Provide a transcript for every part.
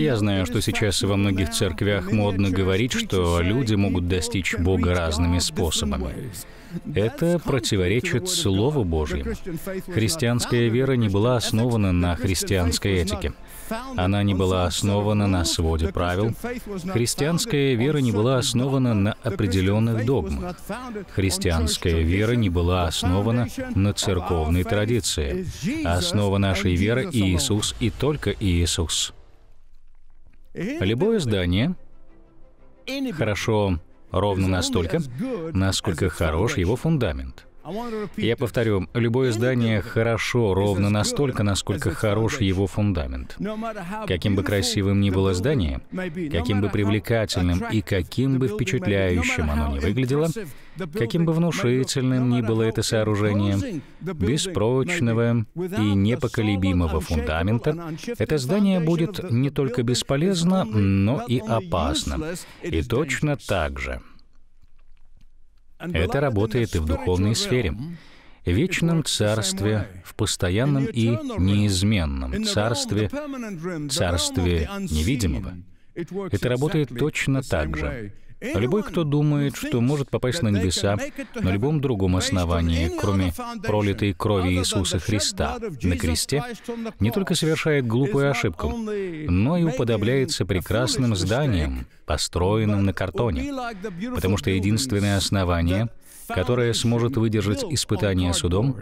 Я знаю, что сейчас во многих церквях модно говорить, что люди могут достичь Бога разными способами. Это противоречит Слову Божьему. Христианская вера не была основана на христианской этике. Она не была основана на своде правил. Христианская вера не была основана на определенных догмах. Христианская вера не была основана на церковной традиции. Основа нашей веры — Иисус и только Иисус. Любое здание хорошо ровно настолько, насколько хорош его фундамент. Я повторю, любое здание хорошо ровно настолько, насколько хорош его фундамент. Каким бы красивым ни было здание, каким бы привлекательным и каким бы впечатляющим оно ни выглядело, каким бы внушительным ни было это сооружение, без прочного и непоколебимого фундамента, это здание будет не только бесполезно, но и опасно. И точно так же это работает и в духовной сфере. В вечном царстве, в постоянном и неизменном царстве, царстве невидимого. Это работает точно так же. Любой, кто думает, что может попасть на небеса на любом другом основании, кроме пролитой крови Иисуса Христа на кресте, не только совершает глупую ошибку, но и уподобляется прекрасным зданиям, построенным на картоне, потому что единственное основание, которое сможет выдержать испытание судом,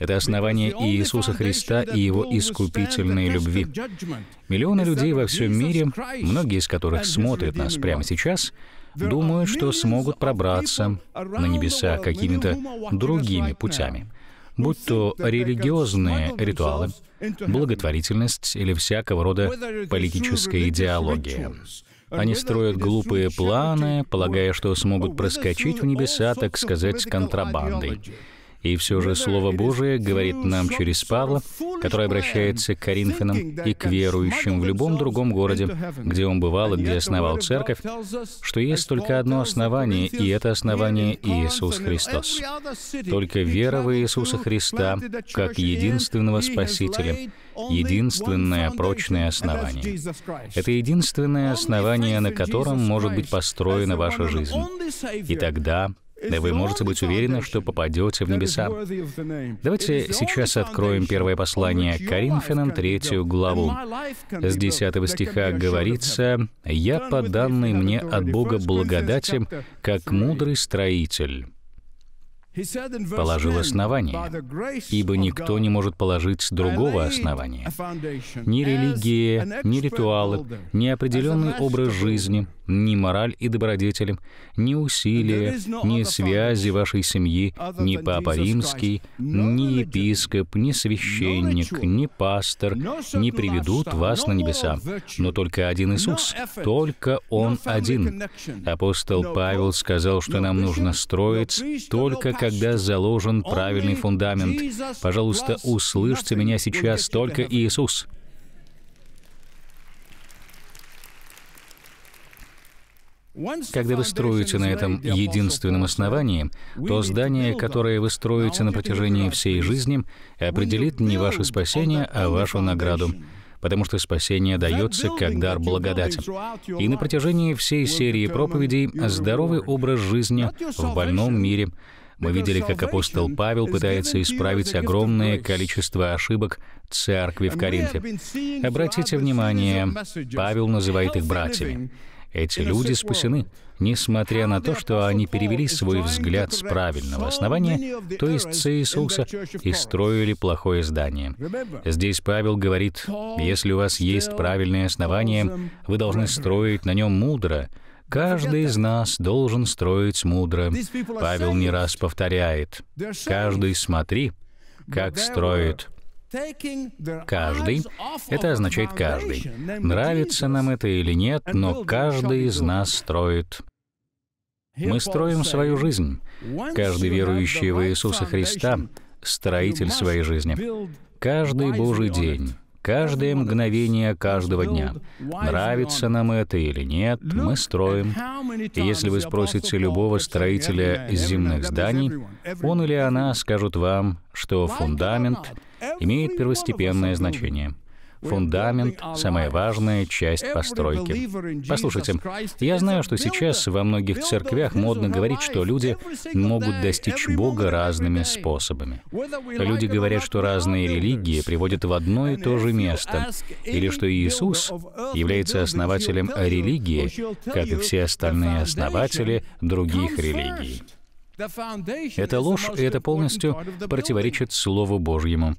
это основание Иисуса Христа и Его искупительной любви. Миллионы людей во всем мире, многие из которых смотрят нас прямо сейчас, Думают, что смогут пробраться на небеса какими-то другими путями, будь то религиозные ритуалы, благотворительность или всякого рода политическая идеология. Они строят глупые планы, полагая, что смогут проскочить в небеса, так сказать, контрабандой. И все же Слово Божие говорит нам через Павла, который обращается к Коринфянам и к верующим в любом другом городе, где он бывал и где основал церковь, что есть только одно основание, и это основание Иисус Христос. Только вера в Иисуса Христа как единственного Спасителя, единственное прочное основание. Это единственное основание, на котором может быть построена ваша жизнь. И тогда да вы можете быть уверены, что попадете в небеса. Давайте сейчас откроем первое послание Коринфянам, третью главу. С 10 стиха говорится, «Я по данной мне от Бога благодати, как мудрый строитель» положил основание, ибо никто не может положить другого основания. Ни религия, ни ритуалы, ни определенный образ жизни, ни мораль и добродетель, ни усилия, ни связи вашей семьи, ни Папа Римский, ни епископ, ни священник, ни пастор не приведут вас на небеса. Но только один Иисус, только Он один. Апостол Павел сказал, что нам нужно строить только когда заложен правильный фундамент. Пожалуйста, услышьте меня сейчас, только Иисус. Когда вы строите на этом единственном основании, то здание, которое вы строите на протяжении всей жизни, определит не ваше спасение, а вашу награду потому что спасение дается как дар благодати. И на протяжении всей серии проповедей «Здоровый образ жизни в больном мире» мы видели, как апостол Павел пытается исправить огромное количество ошибок церкви в Коринфе. Обратите внимание, Павел называет их братьями. Эти люди спасены, несмотря на то, что они перевели свой взгляд с правильного основания, то есть с Иисуса, и строили плохое здание. Здесь Павел говорит, если у вас есть правильное основание, вы должны строить на нем мудро, Каждый из нас должен строить мудро. Павел не раз повторяет, «Каждый смотри, как строит». Каждый — это означает каждый. Нравится нам это или нет, но каждый из нас строит мы строим свою жизнь. Каждый верующий в Иисуса Христа — строитель своей жизни. Каждый Божий день, каждое мгновение каждого дня, нравится нам это или нет, мы строим. И если вы спросите любого строителя земных зданий, он или она скажут вам, что фундамент — имеет первостепенное значение. Фундамент — самая важная часть постройки. Послушайте, я знаю, что сейчас во многих церквях модно говорить, что люди могут достичь Бога разными способами. Люди говорят, что разные религии приводят в одно и то же место, или что Иисус является основателем религии, как и все остальные основатели других религий. Это ложь, и это полностью противоречит Слову Божьему.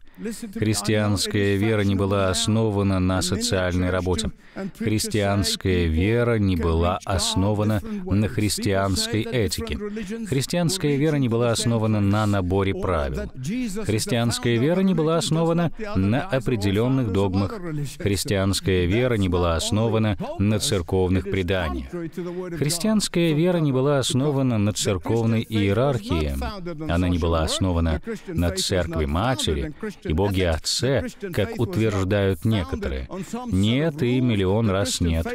Христианская вера не была основана на социальной работе. Христианская вера не была основана на христианской этике. Христианская вера не была основана на наборе правил. Христианская вера не была основана на определенных догмах. Христианская вера не была основана на церковных преданиях. Христианская вера не была основана на церковной иерархии иерархии. Она не была основана на церкви матери и Боге Отце, как утверждают некоторые. Нет и миллион раз нет.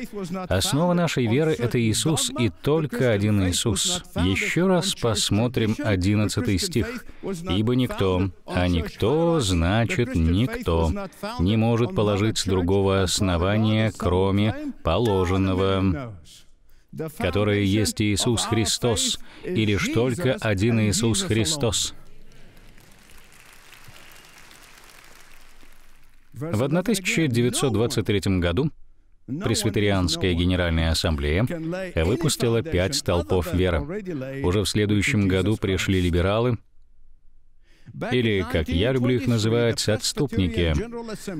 Основа нашей веры — это Иисус и только один Иисус. Еще раз посмотрим 11 стих. «Ибо никто, а никто значит никто, не может положить другого основания, кроме положенного» которые есть Иисус Христос, и лишь только один Иисус Христос. В 1923 году Пресвитерианская Генеральная Ассамблея выпустила пять столпов веры. Уже в следующем году пришли либералы, или, как я люблю их называть, отступники.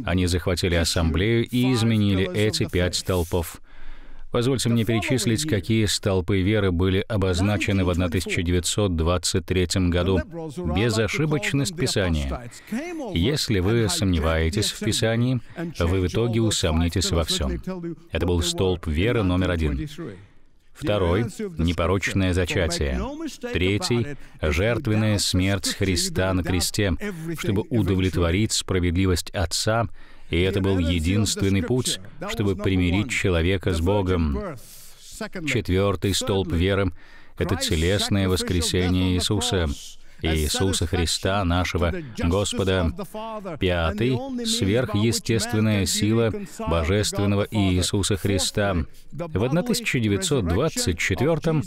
Они захватили ассамблею и изменили эти пять столпов — Позвольте мне перечислить, какие столпы веры были обозначены в 1923 году. Безошибочность Писания. Если вы сомневаетесь в Писании, вы в итоге усомнитесь во всем. Это был столб веры номер один. Второй — непорочное зачатие. Третий — жертвенная смерть Христа на кресте, чтобы удовлетворить справедливость Отца — и это был единственный путь, чтобы примирить человека с Богом. Четвертый столб веры — это телесное воскресение Иисуса. Иисуса Христа, нашего Господа. Пятый — сверхъестественная сила Божественного Иисуса Христа. В 1924-м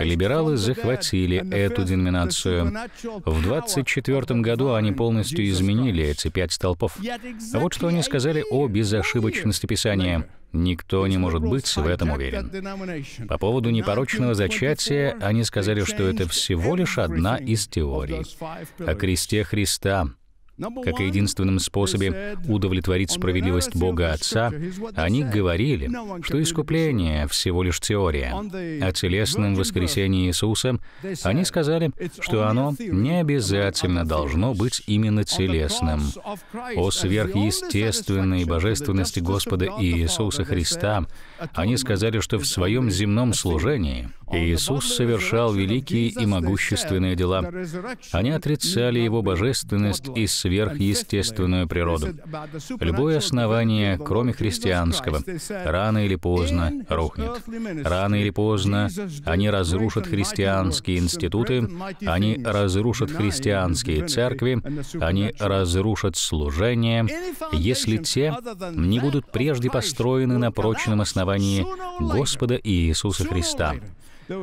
либералы захватили эту деноминацию. В 1924 году они полностью изменили эти пять столпов. вот что они сказали о безошибочности Писания. Никто не может быть в этом уверен. По поводу непорочного зачатия они сказали, что это всего лишь одна из теорий. О кресте Христа как о единственном способе удовлетворить справедливость Бога Отца, они говорили, что искупление — всего лишь теория. О телесном воскресении Иисуса они сказали, что оно не обязательно должно быть именно телесным. О сверхъестественной божественности Господа Иисуса Христа они сказали, что в своем земном служении Иисус совершал великие и могущественные дела. Они отрицали Его божественность и совершенство сверхъестественную природу. Любое основание, кроме христианского, рано или поздно рухнет. Рано или поздно они разрушат христианские институты, они разрушат христианские церкви, они разрушат служение, если те не будут прежде построены на прочном основании Господа Иисуса Христа.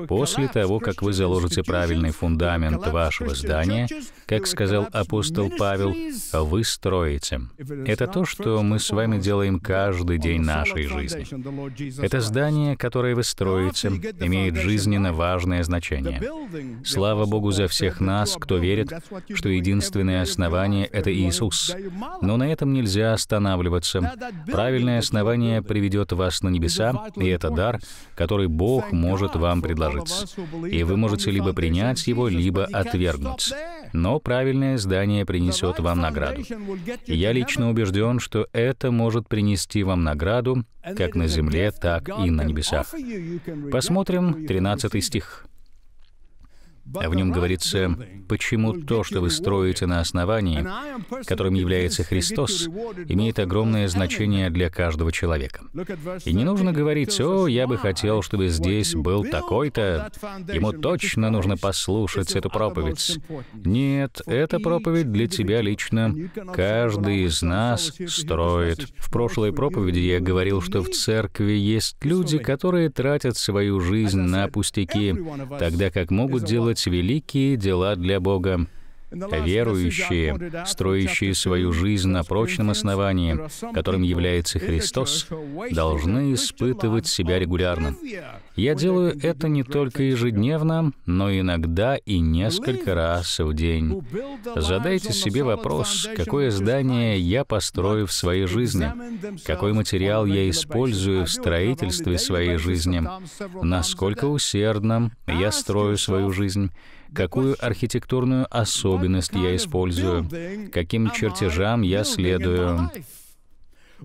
После того, как вы заложите правильный фундамент вашего здания, как сказал апостол Павел, вы строите. Это то, что мы с вами делаем каждый день нашей жизни. Это здание, которое вы строите, имеет жизненно важное значение. Слава Богу за всех нас, кто верит, что единственное основание — это Иисус. Но на этом нельзя останавливаться. Правильное основание приведет вас на небеса, и это дар, который Бог может вам предоставить предложится. И вы можете либо принять его, либо отвергнуть. Но правильное здание принесет вам награду. Я лично убежден, что это может принести вам награду как на земле, так и на небесах. Посмотрим 13 стих. В нем говорится, почему то, что вы строите на основании, которым является Христос, имеет огромное значение для каждого человека. И не нужно говорить, «О, я бы хотел, чтобы здесь был такой-то». Ему точно нужно послушать эту проповедь. Нет, эта проповедь для тебя лично. Каждый из нас строит. В прошлой проповеди я говорил, что в церкви есть люди, которые тратят свою жизнь на пустяки, тогда как могут делать делать великие дела для Бога верующие, строящие свою жизнь на прочном основании, которым является Христос, должны испытывать себя регулярно. Я делаю это не только ежедневно, но иногда и несколько раз в день. Задайте себе вопрос, какое здание я построю в своей жизни, какой материал я использую в строительстве своей жизни, насколько усердно я строю свою жизнь, какую архитектурную особенность я использую, каким чертежам я следую.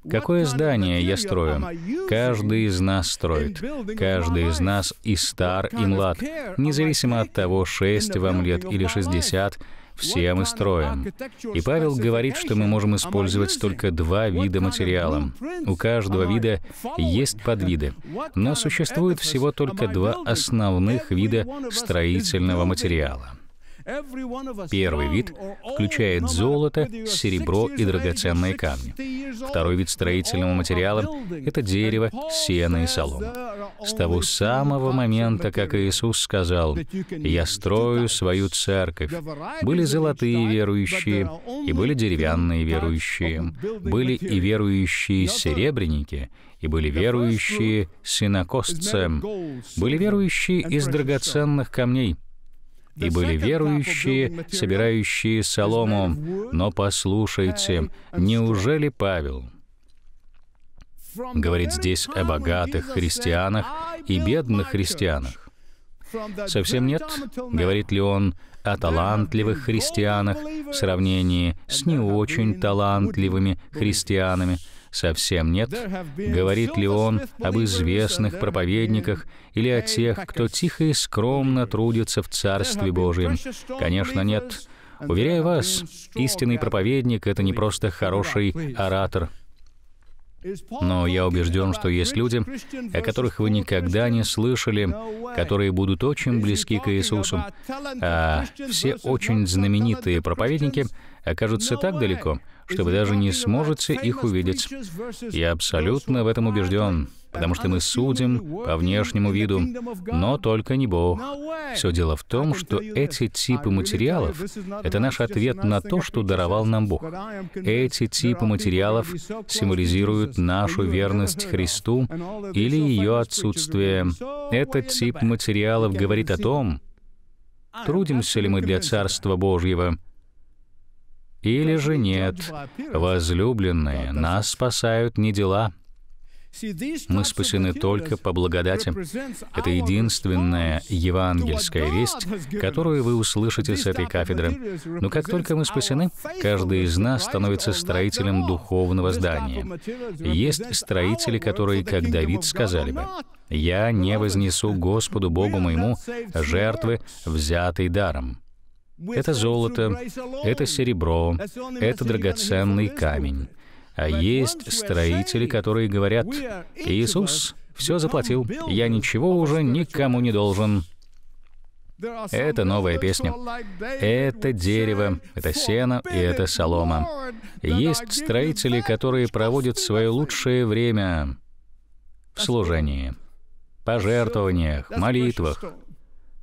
Какое здание я строю? Каждый из нас строит. Каждый из нас и стар, и млад. Независимо от того, 6 вам лет или 60, все мы строим. И Павел говорит, что мы можем использовать только два вида материала. Ну, У каждого вида есть подвиды, но существует всего только два основных вида строительного материала. Первый вид включает золото, серебро и драгоценные камни. Второй вид строительного материала — это дерево, сено и солома. С того самого момента, как Иисус сказал, «Я строю свою церковь», были золотые верующие и были деревянные верующие, были и верующие серебряники, и были верующие синокосцы, были верующие из драгоценных камней — и были верующие, собирающие солому. Но послушайте, неужели Павел говорит здесь о богатых христианах и бедных христианах? Совсем нет, говорит ли он о талантливых христианах в сравнении с не очень талантливыми христианами – совсем нет? Говорит ли он об известных проповедниках или о тех, кто тихо и скромно трудится в Царстве Божьем? Конечно, нет. Уверяю вас, истинный проповедник — это не просто хороший оратор — но я убежден, что есть люди, о которых вы никогда не слышали, которые будут очень близки к Иисусу. А все очень знаменитые проповедники окажутся так далеко, что вы даже не сможете их увидеть. Я абсолютно в этом убежден потому что мы судим по внешнему виду, но только не Бог. Все дело в том, что эти типы материалов — это наш ответ на то, что даровал нам Бог. Эти типы материалов символизируют нашу верность Христу или ее отсутствие. Этот тип материалов говорит о том, трудимся ли мы для Царства Божьего, или же нет. Возлюбленные, нас спасают не дела, мы спасены только по благодати. Это единственная евангельская весть, которую вы услышите с этой кафедры. Но как только мы спасены, каждый из нас становится строителем духовного здания. Есть строители, которые, как Давид, сказали бы, «Я не вознесу Господу Богу моему жертвы, взятой даром». Это золото, это серебро, это драгоценный камень. А есть строители, которые говорят, «Иисус все заплатил, я ничего уже никому не должен». Это новая песня. Это дерево, это сено и это солома. Есть строители, которые проводят свое лучшее время в служении, пожертвованиях, молитвах,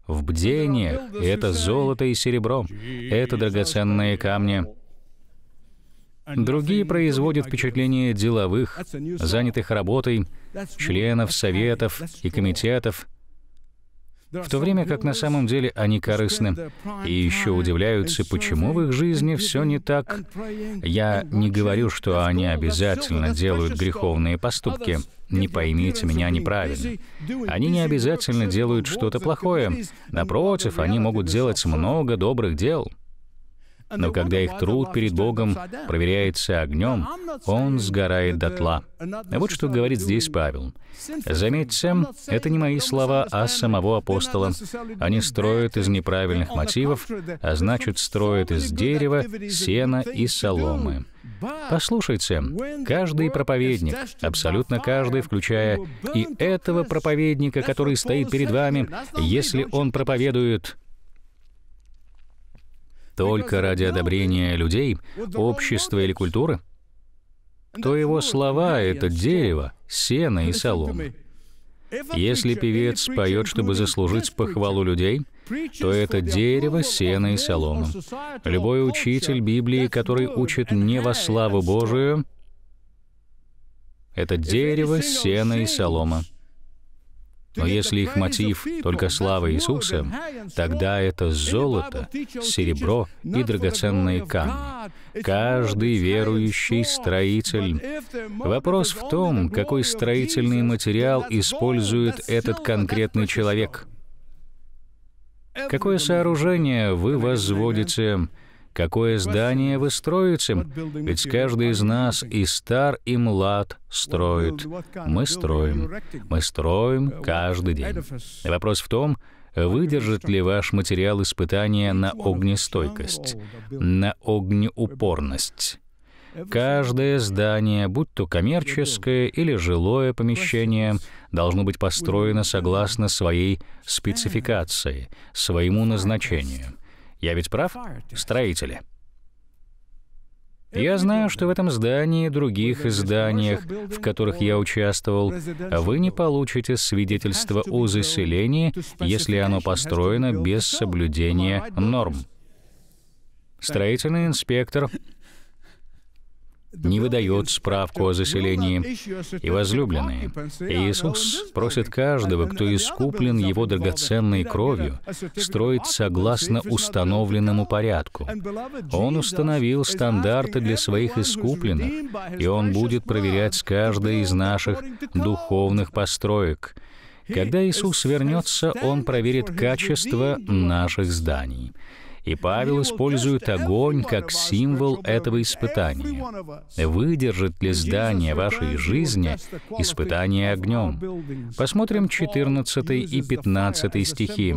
в бдениях. это золото и серебро. Это драгоценные камни. Другие производят впечатление деловых, занятых работой, членов советов и комитетов, в то время как на самом деле они корыстны и еще удивляются, почему в их жизни все не так. Я не говорю, что они обязательно делают греховные поступки. Не поймите меня неправильно. Они не обязательно делают что-то плохое. Напротив, они могут делать много добрых дел но когда их труд перед Богом проверяется огнем, он сгорает дотла. Вот что говорит здесь Павел. Заметьте, это не мои слова, а самого апостола. Они строят из неправильных мотивов, а значит, строят из дерева, сена и соломы. Послушайте, каждый проповедник, абсолютно каждый, включая и этого проповедника, который стоит перед вами, если он проповедует только ради одобрения людей, общества или культуры, то его слова — это дерево, сено и солома. Если певец поет, чтобы заслужить похвалу людей, то это дерево, сено и солома. Любой учитель Библии, который учит не во славу Божию, это дерево, сено и солома. Но если их мотив только слава Иисуса, тогда это золото, серебро и драгоценные камни. Каждый верующий строитель. Вопрос в том, какой строительный материал использует этот конкретный человек. Какое сооружение вы возводите, какое здание вы строите? Ведь каждый из нас и стар, и млад строит. Мы строим. Мы строим каждый день. вопрос в том, выдержит ли ваш материал испытания на огнестойкость, на огнеупорность. Каждое здание, будь то коммерческое или жилое помещение, должно быть построено согласно своей спецификации, своему назначению — я ведь прав? Строители. Я знаю, что в этом здании и других зданиях, в которых я участвовал, вы не получите свидетельство о заселении, если оно построено без соблюдения норм. Строительный инспектор не выдает справку о заселении. И возлюбленные, Иисус просит каждого, кто искуплен Его драгоценной кровью, строить согласно установленному порядку. Он установил стандарты для своих искупленных, и Он будет проверять каждый из наших духовных построек — когда Иисус вернется, Он проверит качество наших зданий. И Павел использует огонь как символ этого испытания. Выдержит ли здание вашей жизни испытание огнем? Посмотрим 14 и 15 стихи.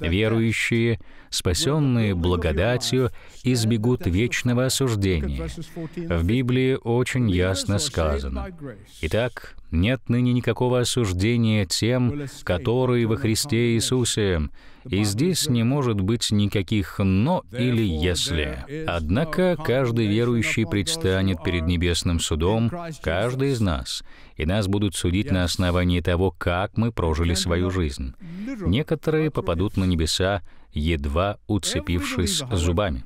«Верующие, спасенные благодатью, избегут вечного осуждения». В Библии очень ясно сказано. Итак, нет ныне никакого осуждения тем, которые во Христе Иисусе, и здесь не может быть никаких «но» или «если». Однако каждый верующий предстанет перед Небесным судом, каждый из нас, и нас будут судить на основании того, как мы прожили свою жизнь. Некоторые попадут на небеса, едва уцепившись зубами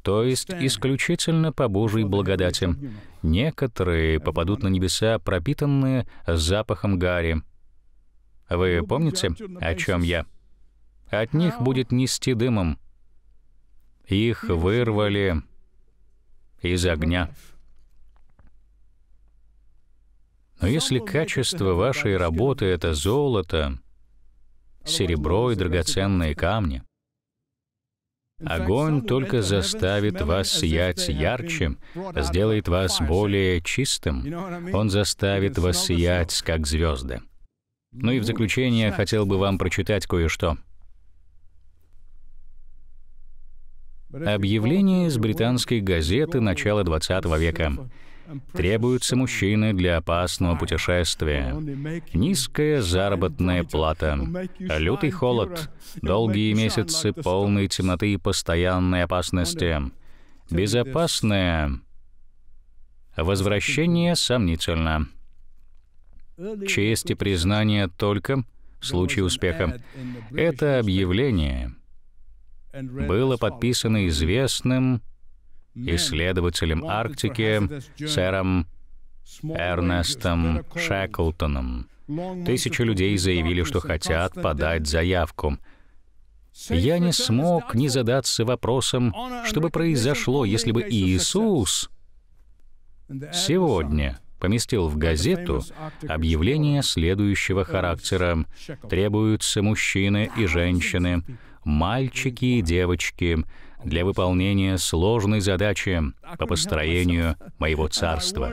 то есть исключительно по Божьей благодати. Некоторые попадут на небеса, пропитанные запахом гари. Вы помните, о чем я? От них будет нести дымом. Их вырвали из огня. Но если качество вашей работы — это золото, серебро и драгоценные камни, огонь только заставит вас сиять ярче, сделает вас более чистым, он заставит вас сиять, как звезды. Ну и в ну, заключение хотел бы вам прочитать кое-что. Объявление из британской газеты начала 20 века. Требуются мужчины для опасного путешествия. Низкая заработная плата, лютый холод, долгие месяцы полной темноты и постоянной опасности, безопасное возвращение сомнительно. Честь и признание только в случае успеха. Это объявление — было подписано известным исследователем Арктики сэром Эрнестом Шеклтоном. Тысячи людей заявили, что хотят подать заявку. Я не смог не задаться вопросом, что бы произошло, если бы Иисус сегодня поместил в газету объявление следующего характера. Требуются мужчины и женщины, мальчики и девочки, для выполнения сложной задачи по построению моего царства.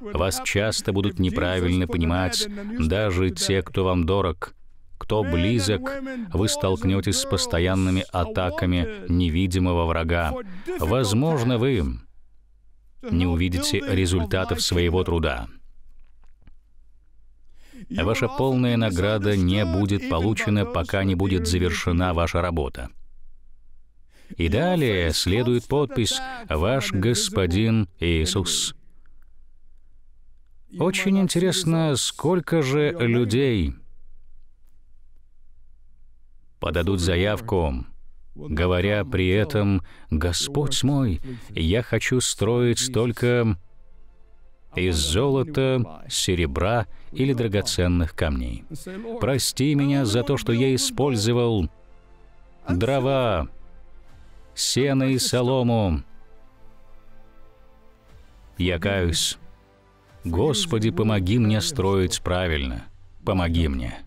Вас часто будут неправильно понимать даже те, кто вам дорог. Кто близок, вы столкнетесь с постоянными атаками невидимого врага. Возможно, вы не увидите результатов своего труда. Ваша полная награда не будет получена, пока не будет завершена ваша работа. И далее следует подпись «Ваш Господин Иисус». Очень интересно, сколько же людей подадут заявку, говоря при этом «Господь мой, я хочу строить столько из золота, серебра или драгоценных камней. Прости меня за то, что я использовал дрова, сено и солому. Я каюсь. Господи, помоги мне строить правильно. Помоги мне.